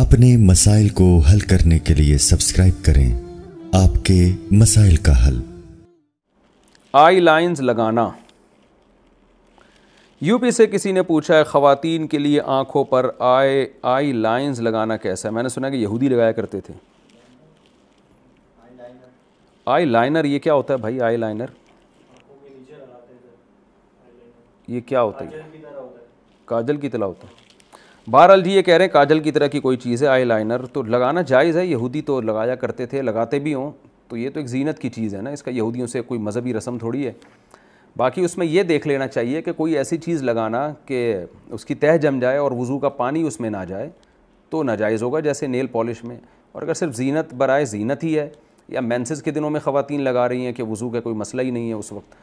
अपने मसाइल को हल करने के लिए सब्सक्राइब करें आपके मसाइल का हल आई लाइन्स लगाना यूपी से किसी ने पूछा है खातन के लिए आंखों पर आई आई लाइन्स लगाना कैसा है मैंने सुना कि यहूदी लगाया करते थे आई लाइनर ये क्या होता है भाई आई लाइनर ये क्या होता है काजल की तला होता है बहरहाल जी ये कह रहे हैं काजल की तरह की कोई चीज़ है आई लाइनर तो लगाना जायज़ है यहूदी तो लगाया करते थे लगाते भी हों तो ये तो एक जीनत की चीज़ है ना इसका यहूदियों से कोई मजहबी रस्म थोड़ी है बाकी उसमें यह देख लेना चाहिए कि कोई ऐसी चीज़ लगाना कि उसकी तह जम जाए और वज़ू का पानी उसमें ना जाए तो नाजायज़ होगा जैसे नेल पॉलिश में और अगर सिर्फ जीनत बरए जीनत ही है या मैंसिस के दिनों में ख़वातीन लगा रही हैं कि वज़ू का कोई मसला ही नहीं है उस वक्त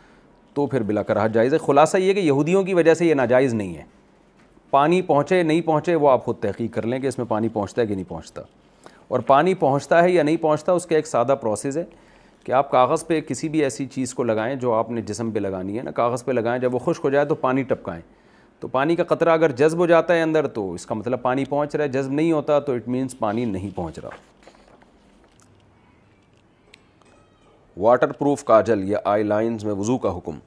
तो फिर बिला रहा जायज़ है ख़ुलासा ये कि यहूदियों की वजह से ये नाजायज़ नहीं है पानी पहुँचे नहीं पहुँचे वो आप खुद तहकीक कर लें कि इसमें पानी पहुँचता है कि नहीं पहुँचता और पानी पहुँचता है या नहीं पहुँचता उसका एक सादा प्रोसेस है कि आप कागज़ पे किसी भी ऐसी चीज़ को लगाएं जो आपने जिसम पे लगानी है ना कागज़ पे लगाएं जब वो खुश्क हो जाए तो पानी टपकाएं तो पानी का ख़तरा अगर जज्ब हो जाता है अंदर तो इसका मतलब पानी पहुंच रहा है जज्ब नहीं होता तो इट मीन्स पानी नहीं पहुंच रहा वाटर प्रूफ काजल या आई लाइन्स में वज़ू का हुक्म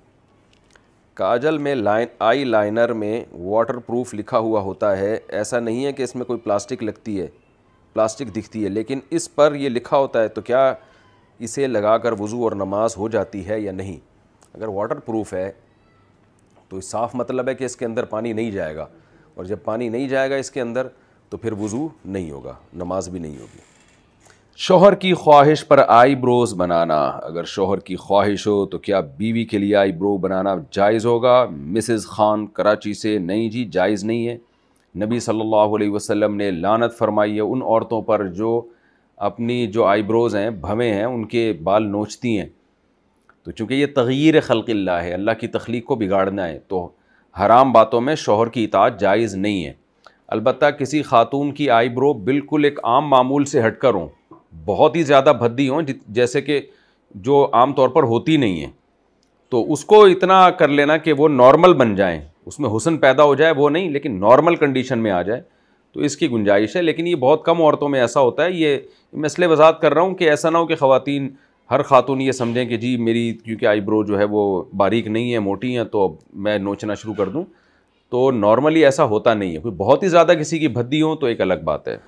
काजल में लाइन आई लाइनर में वाटर प्रूफ लिखा हुआ होता है ऐसा नहीं है कि इसमें कोई प्लास्टिक लगती है प्लास्टिक दिखती है लेकिन इस पर ये लिखा होता है तो क्या इसे लगाकर वज़ू और नमाज हो जाती है या नहीं अगर वाटर प्रूफ है तो साफ़ मतलब है कि इसके अंदर पानी नहीं जाएगा और जब पानी नहीं जाएगा इसके अंदर तो फिर वज़ू नहीं होगा नमाज भी नहीं होगी शोहर की ख्वाहिश पर आई ब्रोज बनाना अगर शोहर की ख्वाहिश हो तो क्या बीवी के लिए आई ब्रो बनाना जायज़ होगा मिसिज़ खान कराची से नहीं जी जायज़ नहीं है नबी सल्लल्लाहु अलैहि वसल्लम ने लानत फरमाई है उन औरतों पर जो अपनी जो आईब्रोज़ हैं भवें हैं उनके बाल नोचती हैं तो चूँकि ये तग़ीर खलकिल्ला है अल्लाह की तख्लीक को बिगाड़ना है तो हराम बातों में शोहर की इतात जायज़ नहीं है अलबत् किसी खातून की आई ब्रो बिल्कुल एक आम मामूल से हटकर कर हूँ बहुत ही ज़्यादा भद्दी हों जैसे कि जो आम तौर पर होती नहीं है तो उसको इतना कर लेना कि वो नॉर्मल बन जाएँ उसमें हुसन पैदा हो जाए वो नहीं लेकिन नॉर्मल कंडीशन में आ जाए तो इसकी गुंजाइश है लेकिन ये बहुत कम औरतों में ऐसा होता है ये मैं इसलिए वजात कर रहा हूँ कि ऐसा ना हो कि खातन हर खातून ये समझें कि जी मेरी क्योंकि आईब्रो जो है वो बारीक नहीं है मोटी हैं तो अब मैं नोचना शुरू कर दूँ तो नॉर्मली ऐसा होता नहीं है कोई बहुत ही ज़्यादा किसी की भद्दी हो तो एक अलग बात है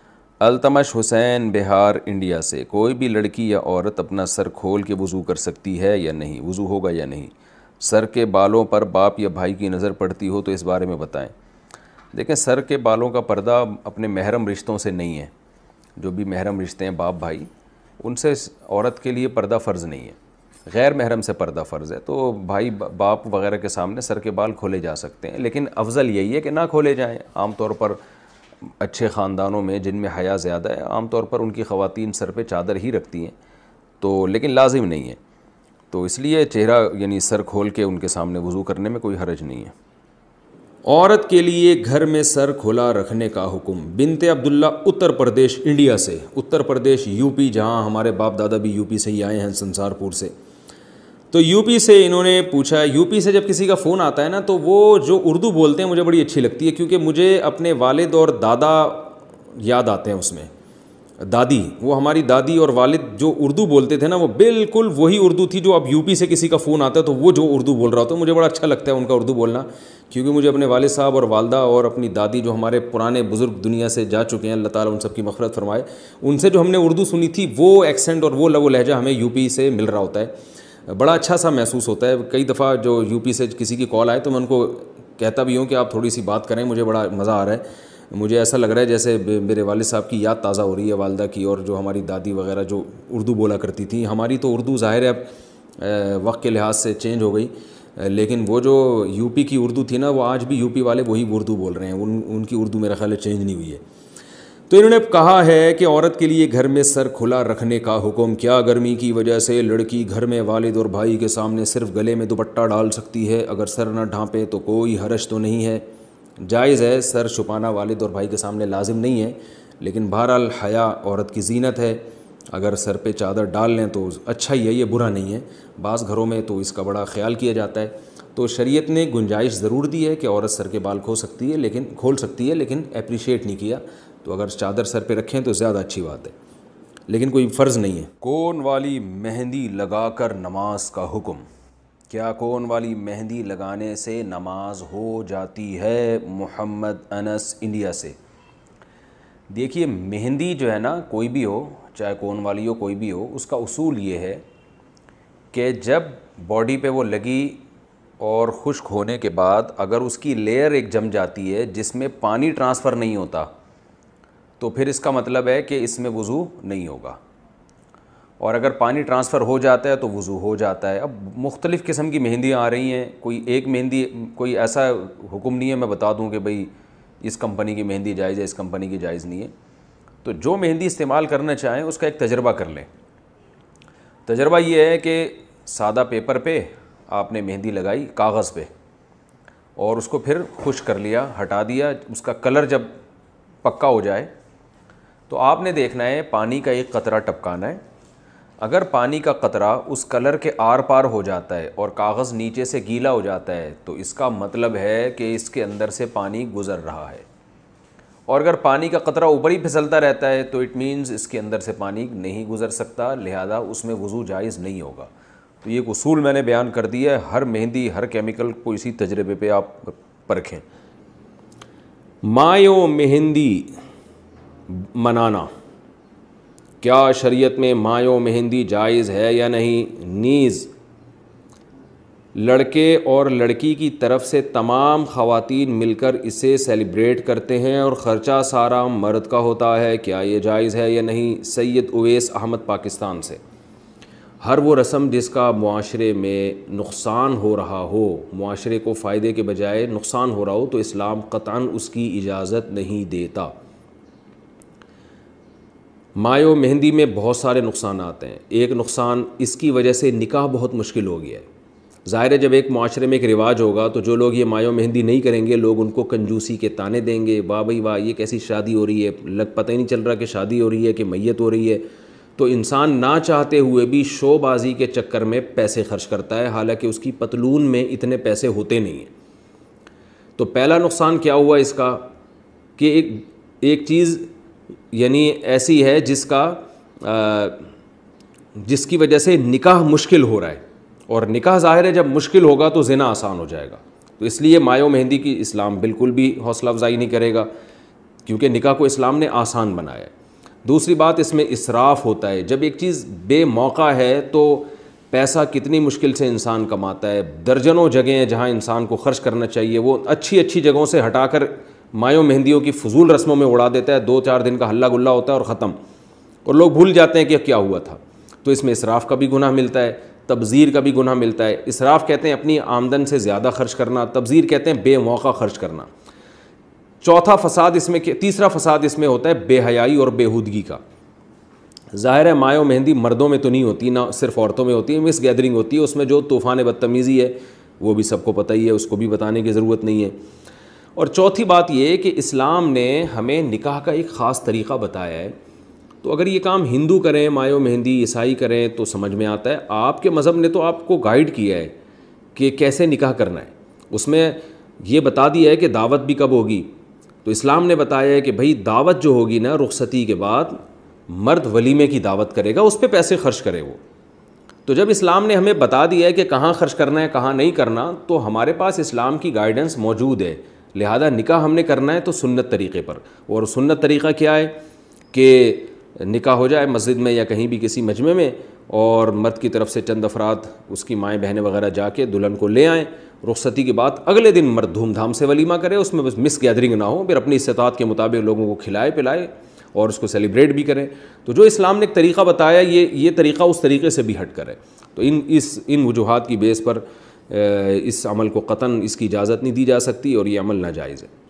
अल्तमश हुसैन बिहार इंडिया से कोई भी लड़की या औरत अपना सर खोल के वज़ू कर सकती है या नहीं वज़ू होगा या नहीं सर के बालों पर बाप या भाई की नज़र पड़ती हो तो इस बारे में बताएं देखें सर के बालों का पर्दा अपने महरम रिश्तों से नहीं है जो भी महरम रिश्ते हैं बाप भाई उनसे औरत के लिए पर्दा फ़र्ज़ नहीं है गैर महरम से पर्दा फ़र्ज़ है तो भाई बाप वगैरह के सामने सर के बाल खोले जा सकते हैं लेकिन अफजल यही है कि ना खोले जाएँ आमतौर पर अच्छे ख़ानदानों में जिनमें हया ज़्यादा है आमतौर पर उनकी ख़वातीन सर पे चादर ही रखती हैं तो लेकिन लाजिम नहीं है तो इसलिए चेहरा यानी सर खोल के उनके सामने वज़ू करने में कोई हरज नहीं है औरत के लिए घर में सर खोला रखने का हुक्म बिनते अब्दुल्ला उत्तर प्रदेश इंडिया से उत्तर प्रदेश यूपी जहां हमारे बाप दादा भी यूपी से ही आए हैं संसारपुर से तो यूपी से इन्होंने पूछा यूपी से जब किसी का फ़ोन आता है ना तो वो जो उर्दू बोलते हैं मुझे बड़ी अच्छी लगती है क्योंकि मुझे अपने वालिद और दादा याद आते हैं उसमें दादी वो हमारी दादी और वालिद जो उर्दू बोलते थे ना वो बिल्कुल वही उर्दू थी जो अब यूपी से किसी का फ़ोन आता है तो वो जो उर्दू बोल रहा होता है मुझे बड़ा अच्छा लगता है उनका उर्दू बोलना क्योंकि मुझे अपने वाले साहब और वालदा और अपनी दादी जो हमारे पुराने बुज़ुर्ग दुनिया से जा चुके हैं अल्लाह ताला उन सब की मफरत फरमाए उनसे जो हमने उर्दू सुनी थी वो एक्सेंट और वो लव लहजा हमें यूपी से मिल रहा होता है बड़ा अच्छा सा महसूस होता है कई दफ़ा जो यूपी से किसी की कॉल आए तो मैं उनको कहता भी हूँ कि आप थोड़ी सी बात करें मुझे बड़ा मज़ा आ रहा है मुझे ऐसा लग रहा है जैसे मेरे वाले साहब की याद ताज़ा हो रही है वालदा की और जो हमारी दादी वगैरह जो उर्दू बोला करती थी हमारी तो उर्दू ज़ाहिर है अब वक्त के लिहाज से चेंज हो गई लेकिन वो जो यूपी की उर्दू थी ना वो आज भी यूपी वाले वही उर्दू बोल रहे हैं उन उनकी उर्दू मेरा ख्याल चेंज नहीं हुई है तो इन्होंने कहा है कि औरत के लिए घर में सर खुला रखने का हुक्म क्या गर्मी की वजह से लड़की घर में वालिद और भाई के सामने सिर्फ गले में दुपट्टा डाल सकती है अगर सर ना ढांपे तो कोई हरश तो नहीं है जायज़ है सर छुपाना वालिद और भाई के सामने लाजिम नहीं है लेकिन बहरहाल हया औरत की जीनत है अगर सर पर चादर डाल लें तो अच्छा ही है ये बुरा नहीं है बास घरों में तो इसका बड़ा ख्याल किया जाता है तो शरीयत ने गुंजाइश ज़रूर दी है कि औरत सर के बाल खो सकती है लेकिन खोल सकती है लेकिन अप्रिशिएट नहीं किया तो अगर चादर सर पे रखें तो ज़्यादा अच्छी बात है लेकिन कोई फ़र्ज़ नहीं है कौन वाली मेहंदी लगाकर नमाज का हुक्म क्या कौन वाली मेहंदी लगाने से नमाज हो जाती है मोहम्मद अनस इंडिया से देखिए मेहंदी जो है ना कोई भी हो चाहे कौन वाली हो कोई भी हो उसका उसूल ये है कि जब बॉडी पे वो लगी और खुश्क होने के बाद अगर उसकी लेयर एक जम जाती है जिसमें पानी ट्रांसफ़र नहीं होता तो फिर इसका मतलब है कि इसमें वज़ू नहीं होगा और अगर पानी ट्रांसफ़र हो जाता है तो वज़ू हो जाता है अब मुख्तलिफ़ किस्म की मेहंदियाँ आ रही हैं कोई एक मेहंदी कोई ऐसा हुक्म नहीं है मैं बता दूँ कि भाई इस कंपनी की मेहंदी जायज़ है इस कंपनी की जायज़ नहीं है तो जो मेहंदी इस्तेमाल करना चाहें उसका एक तजर्बा कर लें तजर्बा ये है कि सादा पेपर पे आपने मेहंदी लगाई कागज़ पे और उसको फिर खुश कर लिया हटा दिया उसका कलर जब पक्का हो जाए तो आपने देखना है पानी का एक कतरा टपकाना है अगर पानी का कतरा उस कलर के आर पार हो जाता है और कागज़ नीचे से गीला हो जाता है तो इसका मतलब है कि इसके अंदर से पानी गुज़र रहा है और अगर पानी का कतरा ऊपर ही फिसलता रहता है तो इट मीन्स इसके अंदर से पानी नहीं गुज़र सकता लिहाजा उसमें वज़ू जायज़ नहीं होगा तो ये एक उसूल मैंने बयान कर दिया है हर मेहंदी हर केमिकल को इसी तजर्बे पर आप परखें मायो मेहंदी मनाना क्या शरीयत में मायो मेहंदी जायज़ है या नहीं नीज़ लड़के और लड़की की तरफ से तमाम खातन मिलकर इसे सेलिब्रेट करते हैं और ख़र्चा सारा मर्द का होता है क्या ये जायज़ है या नहीं सैयद उवैस अहमद पाकिस्तान से हर वो रस्म जिसका माशरे में नुकसान हो रहा हो माशरे को फ़ायदे के बजाय नुकसान हो रहा हो तो इस्लाम कतान उसकी इजाज़त नहीं देता मायो मेहंदी में बहुत सारे नुकसान आते हैं एक नुकसान इसकी वजह से निकाह बहुत मुश्किल हो गया है ज़ाहिर है जब एक माशरे में एक रिवाज होगा तो जो लोग ये मायो मेहंदी नहीं करेंगे लोग उनको कंजूसी के ताने देंगे वाह भाई वाह ये कैसी शादी हो रही है लग पता ही नहीं चल रहा कि शादी हो रही है कि मैत हो रही है तो इंसान ना चाहते हुए भी शोबाजी के चक्कर में पैसे खर्च करता है हालांकि उसकी पतलून में इतने पैसे होते नहीं हैं तो पहला नुकसान क्या हुआ इसका कि एक एक चीज़ यानी ऐसी है जिसका जिसकी वजह से निकाह मुश्किल हो रहा है और निकाह ज़ाहिर है जब मुश्किल होगा तो ज़िना आसान हो जाएगा तो इसलिए मायो मेहंदी की इस्लाम बिल्कुल भी हौसला अफजाई नहीं करेगा क्योंकि निकाह को इस्लाम ने आसान बनाया है दूसरी बात इसमें इसराफ होता है जब एक चीज़ बे मौका है तो पैसा कितनी मुश्किल से इंसान कमाता है दर्जनों जगह हैं जहाँ इंसान को खर्च करना चाहिए वो अच्छी अच्छी जगहों से हटाकर मायों मेहंदियों की फजूल रस्मों में उड़ा देता है दो चार दिन का हल्ला गुल्ला होता है और ख़त्म और लोग भूल जाते हैं कि क्या हुआ था तो इसमें इसराफ़ का भी गुनाह मिलता है तबज़ीर का भी गुनाह मिलता है इसराफ़ कहते हैं अपनी आमदन से ज़्यादा खर्च करना तबज़ीर कहते हैं बेमौका खर्च करना चौथा फसाद इसमें तीसरा फसाद इसमें होता है बेहयाई और बेहूदगी का ज़ाहिर है मायो मेहंदी मर्दों में तो नहीं होती ना सिर्फ औरतों में होती है मिस गैदरिंग होती है उसमें जो तूफ़ान बदतमीज़ी है वो भी सबको पता ही है उसको भी बताने की ज़रूरत नहीं है और चौथी बात यह कि इस्लाम ने हमें निकाह का एक ख़ास तरीक़ा बताया है तो अगर ये काम हिंदू करें मायो मेहंदी ईसाई करें तो समझ में आता है आपके मज़हब ने तो आपको गाइड किया है कि कैसे निकाह करना है उसमें ये बता दिया है कि दावत भी कब होगी तो इस्लाम ने बताया है कि भाई दावत जो होगी ना रुखसती के बाद मर्द वलीमे की दावत करेगा उस पर पैसे खर्च करे वो तो जब इस्लाम ने हमें बता दिया है कि कहाँ खर्च करना है कहाँ नहीं करना तो हमारे पास इस्लाम की गाइडेंस मौजूद है लिहाजा निकाह हमने करना है तो सुन्नत तरीक़े पर और सुन्नत तरीक़ा क्या है कि निकाह हो जाए मस्जिद में या कहीं भी किसी मजमे में और मर्द की तरफ से चंद अफराद उसकी माएँ बहनें वगैरह जाके दुल्हन को ले आएँ रुखसती के बाद अगले दिन मर्द धूमधाम से वलीमा करे उसमें बस मिस गैदरिंग ना हो फिर अपनी इस्तात के मुताबिक लोगों को खिलाए पिलाए और उसको सेलिब्रेट भी करें तो जो इस्लाम ने एक तरीका बताया ये ये तरीका उस तरीके से भी हट करें तो इन इस इन वजूहत की बेस पर इस अमल को कतन इसकी इजाज़त नहीं दी जा सकती और ये अमल नाजायज़ है